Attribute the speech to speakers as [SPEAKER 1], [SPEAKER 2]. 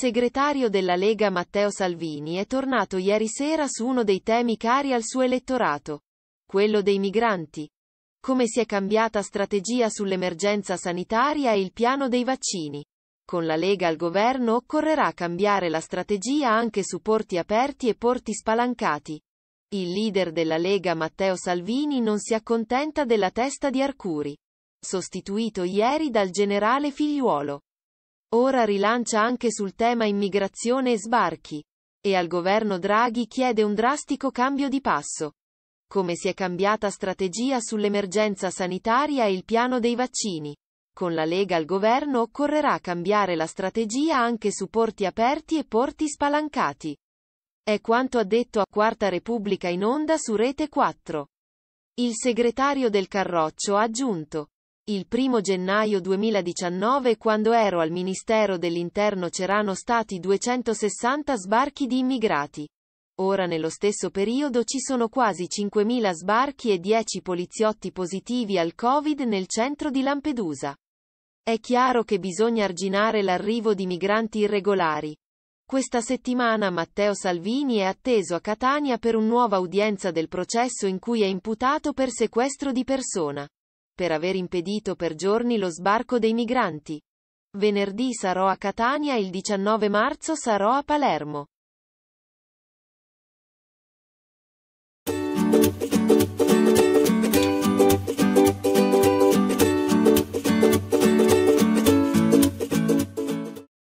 [SPEAKER 1] segretario della Lega Matteo Salvini è tornato ieri sera su uno dei temi cari al suo elettorato, quello dei migranti. Come si è cambiata strategia sull'emergenza sanitaria e il piano dei vaccini. Con la Lega al governo occorrerà cambiare la strategia anche su porti aperti e porti spalancati. Il leader della Lega Matteo Salvini non si accontenta della testa di Arcuri, sostituito ieri dal generale figliuolo. Ora rilancia anche sul tema immigrazione e sbarchi. E al governo Draghi chiede un drastico cambio di passo. Come si è cambiata strategia sull'emergenza sanitaria e il piano dei vaccini. Con la Lega al governo occorrerà cambiare la strategia anche su porti aperti e porti spalancati. È quanto ha detto a Quarta Repubblica in onda su Rete 4. Il segretario del Carroccio ha aggiunto. Il 1 gennaio 2019 quando ero al Ministero dell'Interno c'erano stati 260 sbarchi di immigrati. Ora nello stesso periodo ci sono quasi 5.000 sbarchi e 10 poliziotti positivi al Covid nel centro di Lampedusa. È chiaro che bisogna arginare l'arrivo di migranti irregolari. Questa settimana Matteo Salvini è atteso a Catania per una udienza del processo in cui è imputato per sequestro di persona per aver impedito per giorni lo sbarco dei migranti. Venerdì sarò a Catania e il 19 marzo sarò a Palermo.